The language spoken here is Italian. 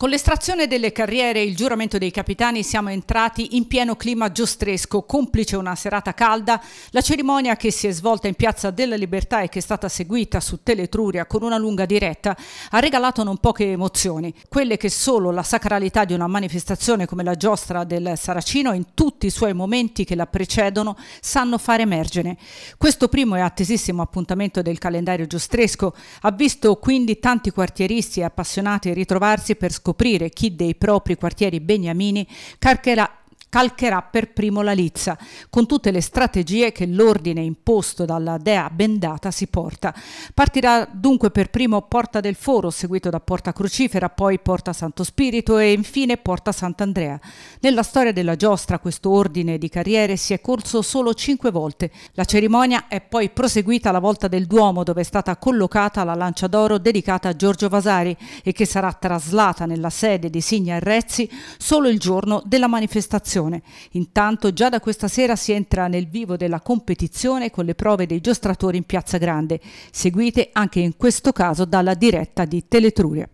Con l'estrazione delle carriere e il giuramento dei capitani siamo entrati in pieno clima giostresco, complice una serata calda. La cerimonia che si è svolta in Piazza della Libertà e che è stata seguita su Teletruria con una lunga diretta ha regalato non poche emozioni, quelle che solo la sacralità di una manifestazione come la giostra del Saracino in tutti i suoi momenti che la precedono sanno far emergere. Questo primo e attesissimo appuntamento del calendario giostresco ha visto quindi tanti quartieristi e appassionati ritrovarsi per scoprire scoprire chi dei propri quartieri beniamini calcherà, calcherà per primo la Lizza, con tutte le strategie che l'ordine imposto dalla dea bendata si porta. Partirà dunque per primo Porta del Foro, seguito da Porta Crucifera, poi Porta Santo Spirito e infine Porta Sant'Andrea. Nella storia della giostra questo ordine di carriere si è corso solo cinque volte. La cerimonia è poi proseguita alla volta del Duomo, dove è stata collocata la lancia d'oro dedicata a Giorgio Vasari e che sarà traslata nella sede di Signa Rezzi solo il giorno della manifestazione preparazione. Intanto già da questa sera si entra nel vivo della competizione con le prove dei giostratori in Piazza Grande, seguite anche in questo caso dalla diretta di Teletruria.